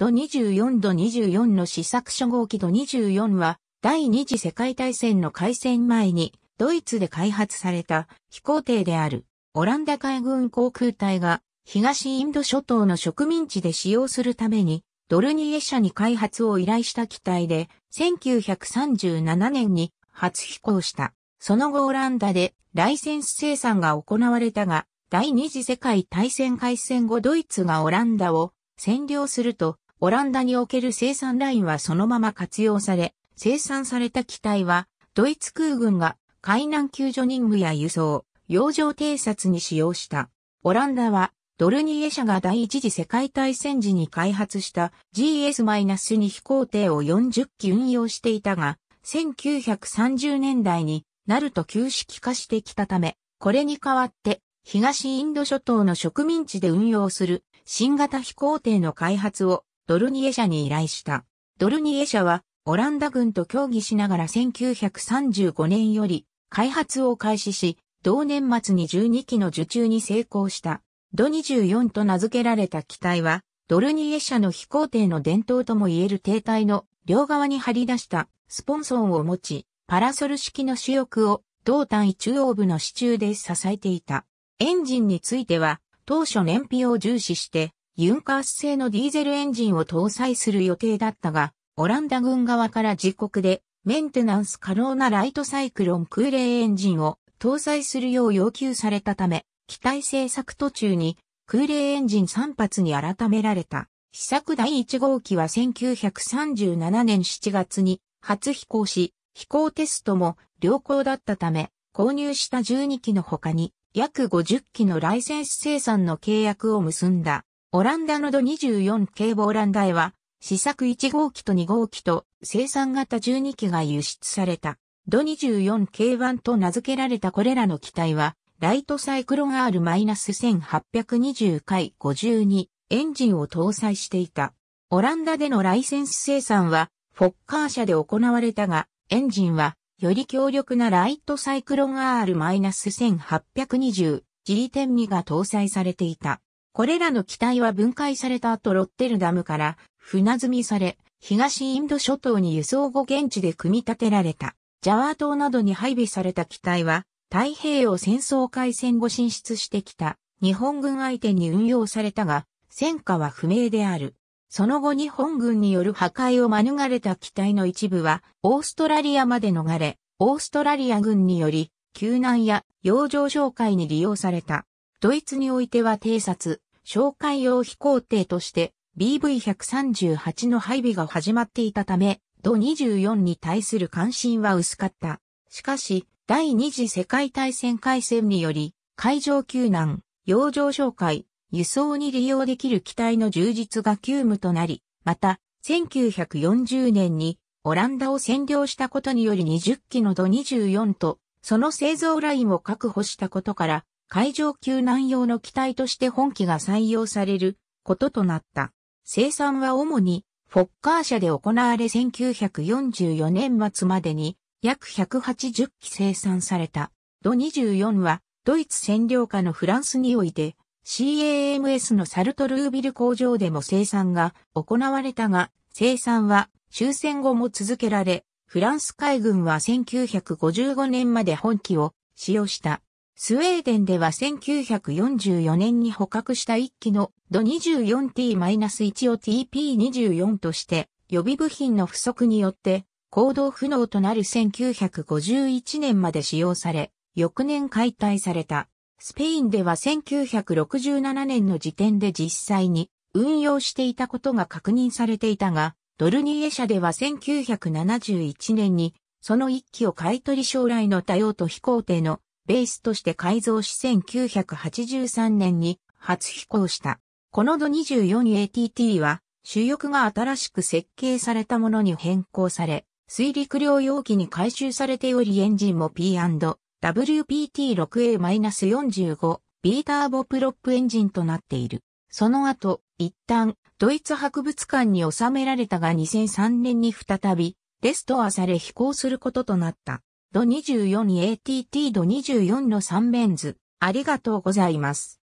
度24度24の試作初号機度24は、第二次世界大戦の開戦前に、ドイツで開発された飛行艇である、オランダ海軍航空隊が、東インド諸島の植民地で使用するために、ドルニエ社に開発を依頼した機体で、1937年に初飛行した。その後オランダでライセンス生産が行われたが、第二次世界大戦開戦後ドイツがオランダを占領すると、オランダにおける生産ラインはそのまま活用され、生産された機体は、ドイツ空軍が海難救助任務や輸送、洋上偵察に使用した。オランダは、ドルニエ社が第一次世界大戦時に開発した GS-2 飛行艇を40機運用していたが、1930年代になると旧式化してきたため、これに代わって東インド諸島の植民地で運用する新型飛行艇の開発をドルニエ社に依頼した。ドルニエ社は、オランダ軍と協議しながら1935年より開発を開始し、同年末に12機の受注に成功した。ド24と名付けられた機体は、ドルニエ社の飛行艇の伝統ともいえる艇体の両側に張り出したスポンソンを持ち、パラソル式の主翼を胴体中央部の支柱で支えていた。エンジンについては、当初燃費を重視して、ユンカース製のディーゼルエンジンを搭載する予定だったが、オランダ軍側から自国でメンテナンス可能なライトサイクロン空冷エンジンを搭載するよう要求されたため、機体製作途中に空冷エンジン3発に改められた。試作第1号機は1937年7月に初飛行し、飛行テストも良好だったため、購入した12機の他に約50機のライセンス生産の契約を結んだ。オランダのド24警ボーランダへは、試作1号機と2号機と生産型12機が輸出された。ド24軽版と名付けられたこれらの機体は、ライトサイクロン R-1820 回52エンジンを搭載していた。オランダでのライセンス生産は、フォッカー社で行われたが、エンジンは、より強力なライトサイクロン R-1820G10-2 が搭載されていた。これらの機体は分解された後ロッテルダムから船積みされ、東インド諸島に輸送後現地で組み立てられた。ジャワ島などに配備された機体は、太平洋戦争開戦後進出してきた日本軍相手に運用されたが、戦果は不明である。その後日本軍による破壊を免れた機体の一部は、オーストラリアまで逃れ、オーストラリア軍により、救難や洋上紹介に利用された。ドイツにおいては偵察、紹介用飛行艇として BV-138 の配備が始まっていたため、ド24に対する関心は薄かった。しかし、第二次世界大戦開戦により、海上救難、洋上紹介、輸送に利用できる機体の充実が急務となり、また、1940年にオランダを占領したことにより20機のド24と、その製造ラインを確保したことから、海上救難用の機体として本機が採用されることとなった。生産は主にフォッカー社で行われ1944年末までに約180機生産された。ド24はドイツ占領下のフランスにおいて CAMS のサルトルービル工場でも生産が行われたが生産は終戦後も続けられフランス海軍は1955年まで本機を使用した。スウェーデンでは1944年に捕獲した1機のド 24T-1 を TP24 として予備部品の不足によって行動不能となる1951年まで使用され、翌年解体された。スペインでは1967年の時点で実際に運用していたことが確認されていたが、ドルニエ社では1971年にその1機を買取将来の多用途飛行艇のベースとして改造し1983年に初飛行した。この度 24ATT は主翼が新しく設計されたものに変更され、水陸両用機に回収されておりエンジンも P&WPT6A-45 ビーターボプロップエンジンとなっている。その後、一旦、ドイツ博物館に収められたが2003年に再び、レストアされ飛行することとなった。ド24に ATT ド24の3面図。ありがとうございます。